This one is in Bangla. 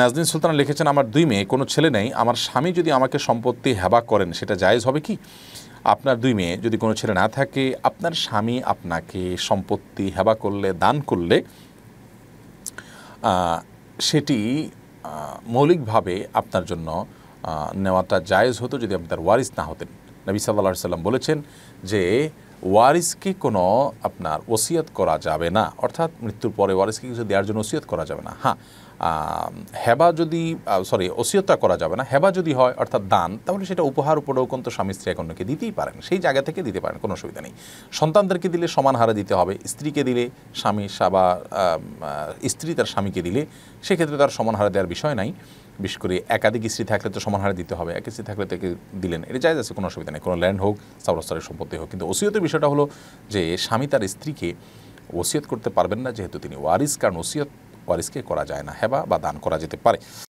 নাজদিন সুলতান লিখেছেন আমার দুই মেয়ে কোনো ছেলে নেই আমার স্বামী যদি আমাকে সম্পত্তি হেবা করেন সেটা জায়েজ হবে কি আপনার দুই মেয়ে যদি কোনো ছেলে না থাকে আপনার স্বামী আপনাকে সম্পত্তি হেবা করলে দান করলে সেটি মৌলিকভাবে আপনার জন্য নেওয়াটা জায়েজ হতো যদি আপনি তার ওয়ারিস না হতেন নবী সাল্লা সাল্লাম বলেছেন যে ওয়ারিসকে কোনো আপনার ওসিয়ত করা যাবে না অর্থাৎ মৃত্যুর পরে ওয়ারিসকে কিছু দেওয়ার জন্য ওসিয়ত করা যাবে না হ্যাঁ হেবা যদি সরি ওসিয়তা করা যাবে না হেবা যদি হয় অর্থাৎ দান তাহলে সেটা উপহার উপরেও কিন্তু স্বামী স্ত্রী এক অন্যকে দিতেই পারেন সেই জায়গা থেকে দিতে পারেন কোনো অসুবিধা নেই সন্তানদেরকে দিলে সমান হারে দিতে হবে স্ত্রীকে দিলে স্বামী সাবা স্ত্রী তার স্বামীকে দিলে সেক্ষেত্রে তার সমান হারে দেওয়ার বিষয় নাই বিশেষ করে একাধিক স্ত্রী থাকলে তো সমান হারে দিতে হবে এক স্ত্রী থাকলে তাকে দিলেন এটা যায় আছে কোনো অসুবিধা নেই কোনো ল্যান্ড হোক সাবরস্তরের সম্পত্তি হোক কিন্তু ওসিয়তের বিষয় বিষয়টা হলো যে স্বামী তার স্ত্রীকে ওসিয়ত করতে পারবেন না যেহেতু তিনি ওয়ারিস কারণ ওসিয়ত ওয়ারিসকে করা যায় না হেবা বা দান করা যেতে পারে